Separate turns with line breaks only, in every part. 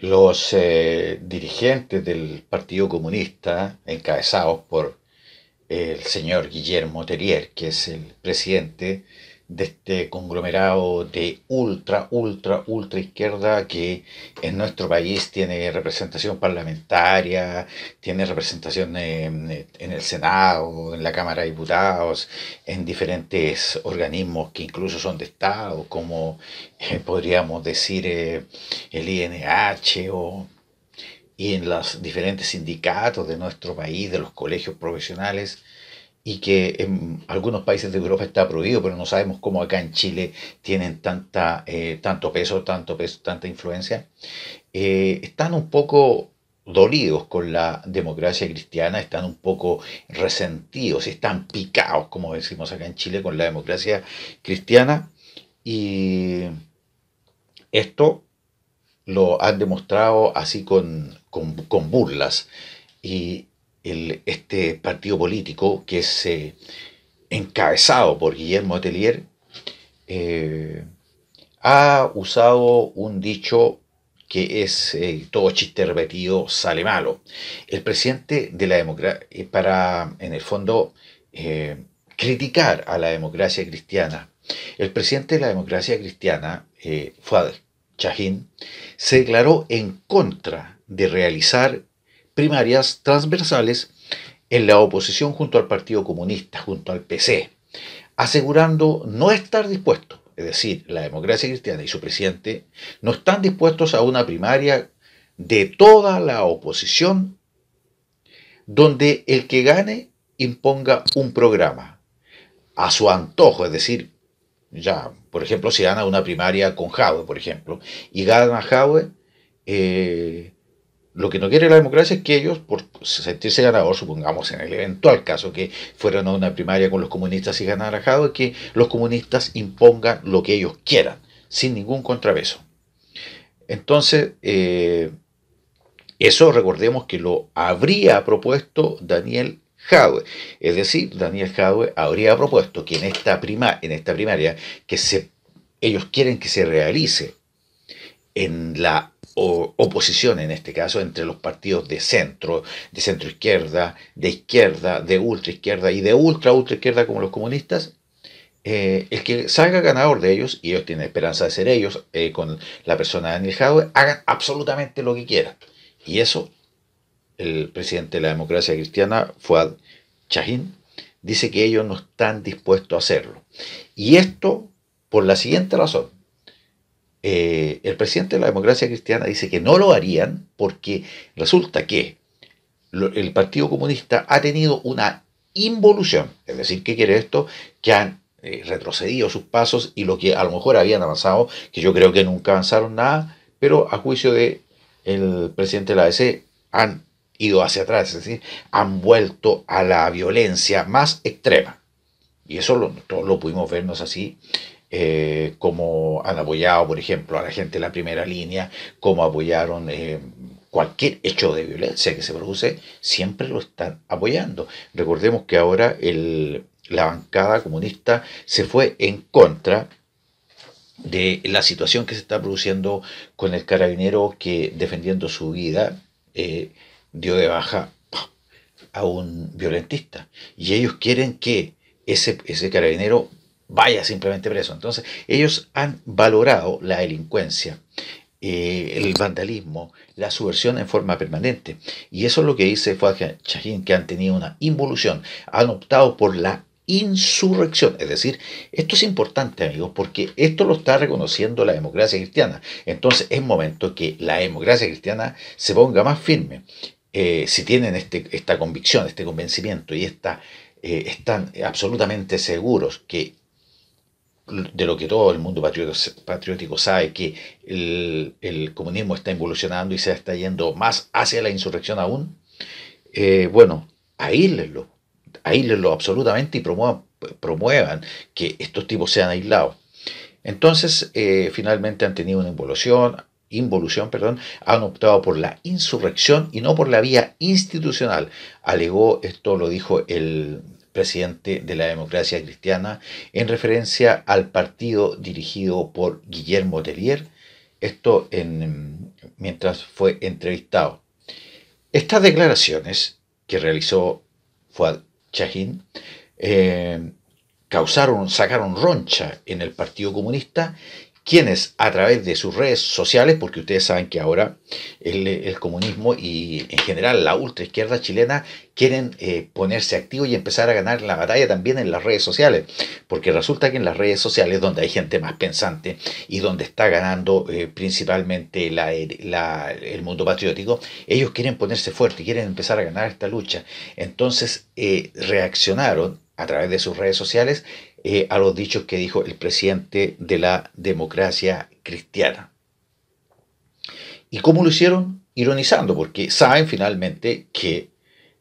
los eh, dirigentes del Partido Comunista, encabezados por el señor Guillermo Terrier, que es el presidente, de este conglomerado de ultra, ultra, ultra izquierda que en nuestro país tiene representación parlamentaria, tiene representación en, el Senado, en la Cámara de Diputados, en diferentes organismos que incluso son de Estado, como eh, podríamos decir eh, el INH o y en los diferentes sindicatos de nuestro país, de los colegios profesionales y que en algunos países de Europa está prohibido, pero no sabemos cómo acá en Chile tienen tanta, eh, tanto peso, tanto peso, tanta influencia, eh, están un poco dolidos con la democracia cristiana, están un poco resentidos, están picados, como decimos acá en Chile, con la democracia cristiana. Y esto lo han demostrado así con, con burlas. Y, el, este partido político que es eh, encabezado por Guillermo Atelier, eh, ha usado un dicho que es eh, todo chiste repetido sale malo. El presidente de la democracia, para en el fondo criticar a la democracia cristiana, el presidente de la democracia cristiana, Fuad Chahin, se declaró en contra de realizar primarias transversales en la oposición junto al Partido Comunista, junto al PC, asegurando no estar dispuesto, es decir, la democracia cristiana y su presidente no están dispuestos a una primaria de toda la oposición donde el que gane imponga un programa a su antojo, es decir, ya, por ejemplo, si gana una primaria con Jaue, por ejemplo, y gana Jaue, eh, lo que no quiere la democracia es que ellos, por sentirse ganador, supongamos en el eventual caso que fueran a una primaria con los comunistas y ganara es que los comunistas impongan lo que ellos quieran, sin ningún contrapeso. Entonces, eh, eso recordemos que lo habría propuesto Daniel Jadwe. Es decir, Daniel Jadwe habría propuesto que en esta, en esta primaria que se, ellos quieren que se realice en la oposición en este caso entre los partidos de centro, de centro izquierda, de izquierda, de ultra izquierda y de ultra ultra izquierda como los comunistas, eh, el que salga ganador de ellos, y ellos tienen esperanza de ser ellos, eh, con la persona de Daniel Jadwe, hagan absolutamente lo que quieran. Y eso, el presidente de la democracia cristiana, Fuad Chahin, dice que ellos no están dispuestos a hacerlo. Y esto por la siguiente razón. Eh, el presidente de la democracia cristiana dice que no lo harían porque resulta que el Partido Comunista ha tenido una involución. Es decir, ¿qué quiere esto? Que han eh, retrocedido sus pasos y lo que a lo mejor habían avanzado, que yo creo que nunca avanzaron nada, pero a juicio del el presidente de la ADC han ido hacia atrás, es decir, han vuelto a la violencia más extrema. Y eso lo, lo pudimos vernos así eh, como han apoyado, por ejemplo, a la gente de la primera línea, como apoyaron eh, cualquier hecho de violencia que se produce, siempre lo están apoyando. Recordemos que ahora la bancada comunista se fue en contra de la situación que se está produciendo con el carabinero que defendiendo su vida eh, dio de baja a un violentista. Y ellos quieren que ese, ese carabinero vaya simplemente preso. Entonces, ellos han valorado la delincuencia, eh, el vandalismo, la subversión en forma permanente. Y eso es lo que dice Fuad Shahin, que han tenido una involución, han optado por la insurrección. Es decir, esto es importante, amigos, porque esto lo está reconociendo la democracia cristiana. Entonces es momento que la democracia cristiana se ponga más firme. Eh, si tienen este, esta convicción, este convencimiento y eh, están absolutamente seguros que de lo que todo el mundo patriótico, sabe, que el, comunismo está evolucionando y se está yendo más hacia la insurrección aún, eh, bueno, aíslenlo, lo absolutamente y promuevan, promuevan que estos tipos sean aislados. Entonces, eh, finalmente han tenido una involución, involución, perdón, han optado por la insurrección y no por la vía institucional. Alegó, esto lo dijo el presidente de la democracia cristiana, en referencia al partido dirigido por Guillermo Tellier, esto mientras fue entrevistado. Estas declaraciones que realizó Fuad Chahin eh, causaron, sacaron roncha en el Partido Comunista quienes a través de sus redes sociales, porque ustedes saben que ahora el, comunismo y en general la ultra izquierda chilena quieren eh, ponerse activo y empezar a ganar la batalla también en las redes sociales, porque resulta que en las redes sociales donde hay gente más pensante y donde está ganando eh, principalmente el mundo patriótico, ellos quieren ponerse fuerte, quieren empezar a ganar esta lucha. Entonces eh, reaccionaron a través de sus redes sociales eh, a los dichos que dijo el presidente de la democracia cristiana. ¿Y cómo lo hicieron? Ironizando, porque saben finalmente que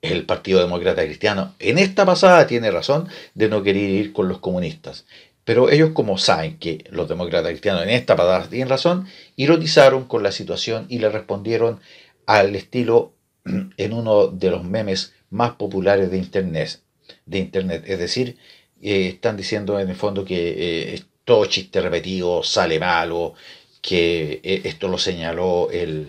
el Partido Demócrata Cristiano en esta pasada tiene razón de no querer ir con los comunistas. Pero ellos como saben que los demócratas cristianos en esta pasada tienen razón, ironizaron con la situación y le respondieron al estilo mm, en uno de los memes más populares de Internet, de Internet es decir, eh, están diciendo en el fondo que eh, todo chiste repetido sale malo, que eh, esto lo señaló el,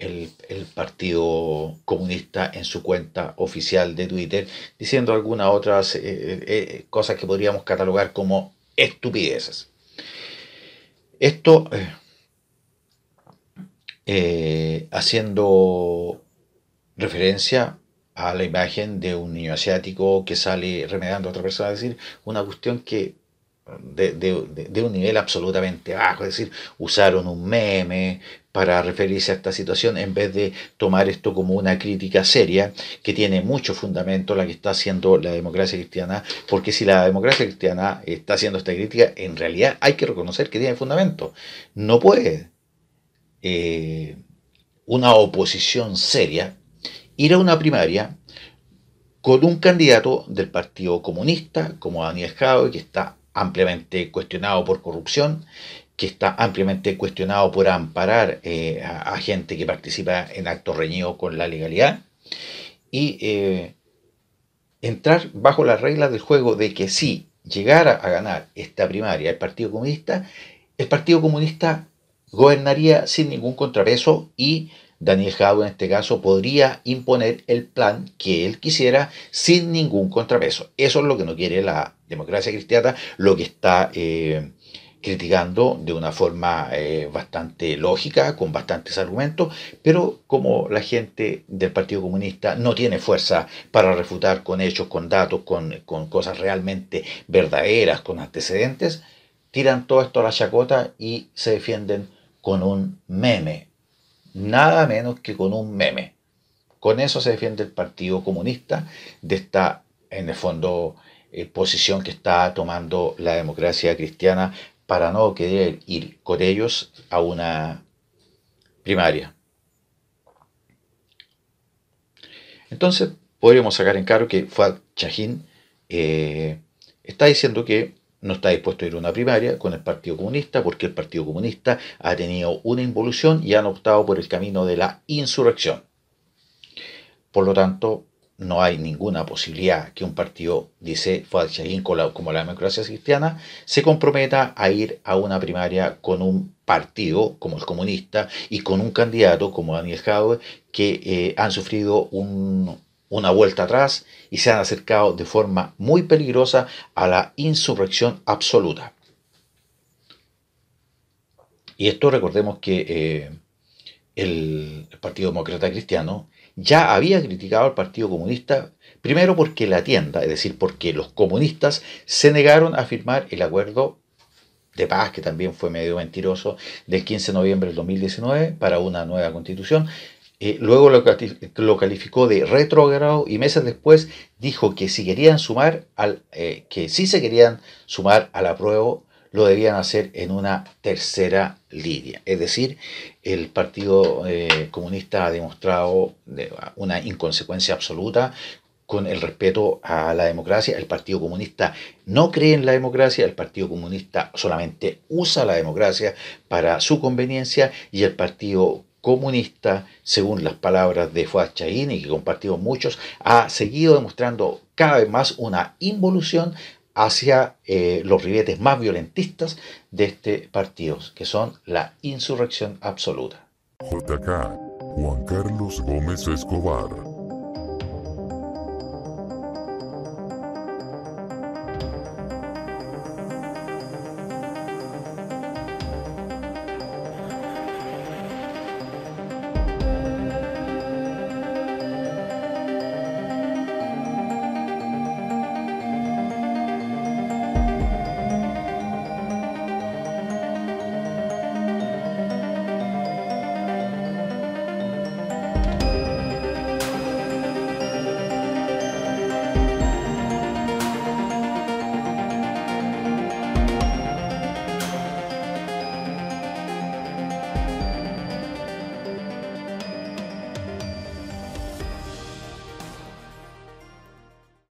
el, Partido Comunista en su cuenta oficial de Twitter, diciendo algunas otras cosas que podríamos catalogar como estupideces. Esto haciendo referencia a la imagen de un niño asiático que sale remedando a otra persona, es decir, una cuestión que de, un nivel absolutamente bajo, es decir, usaron un meme para referirse a esta situación en vez de tomar esto como una crítica seria que tiene mucho fundamento la que está haciendo la democracia cristiana, porque si la democracia cristiana está haciendo esta crítica, en realidad hay que reconocer que tiene fundamento. No puede eh, una oposición seria ir a una primaria con un candidato del Partido Comunista, como Daniel Jadot, que está ampliamente cuestionado por corrupción, que está ampliamente cuestionado por amparar eh, a, gente que participa en actos reñidos con la legalidad, y eh, entrar bajo las reglas del juego de que si llegara a ganar esta primaria el Partido Comunista, el Partido Comunista gobernaría sin ningún contrapeso y Daniel Howe en este caso podría imponer el plan que él quisiera sin ningún contrapeso. Eso es lo que no quiere la democracia cristiana, lo que está eh, criticando de una forma eh, bastante lógica, con bastantes argumentos, pero como la gente del Partido Comunista no tiene fuerza para refutar con hechos, con datos, con, con cosas realmente verdaderas, con antecedentes, tiran todo esto a la chacota y se defienden con un meme, nada menos que con un meme. Con eso se defiende el Partido Comunista de esta, en el fondo, eh, posición que está tomando la democracia cristiana para no querer ir con ellos a una primaria. Entonces, podríamos sacar en claro que Fuad Chahin eh, está diciendo que no está dispuesto a ir a una primaria con el Partido Comunista porque el Partido Comunista ha tenido una involución y han optado por el camino de la insurrección. Por lo tanto, no hay ninguna posibilidad que un partido, dice Fuad como la democracia cristiana, se comprometa a ir a una primaria con un partido como el comunista y con un candidato como Daniel Jadwe que eh, han sufrido un, una vuelta atrás y se han acercado de forma muy peligrosa a la insurrección absoluta. Y esto recordemos que eh, el, Partido Demócrata Cristiano ya había criticado al Partido Comunista, primero porque la tienda, es decir, porque los comunistas se negaron a firmar el acuerdo de paz, que también fue medio mentiroso, del 15 de noviembre del 2019 para una nueva constitución, eh, luego lo, calificó de retrogrado y meses después dijo que si querían sumar al, eh, que si se querían sumar al apruebo lo debían hacer en una tercera línea. Es decir, el Partido eh, Comunista ha demostrado una inconsecuencia absoluta con el respeto a la democracia. El Partido Comunista no cree en la democracia, el Partido Comunista solamente usa la democracia para su conveniencia y el Partido comunista, según las palabras de Fuad y que compartimos muchos, ha seguido demostrando cada vez más una involución hacia eh, los ribetes más violentistas de este partido, que son la insurrección absoluta. JK, Juan Carlos Gómez Escobar.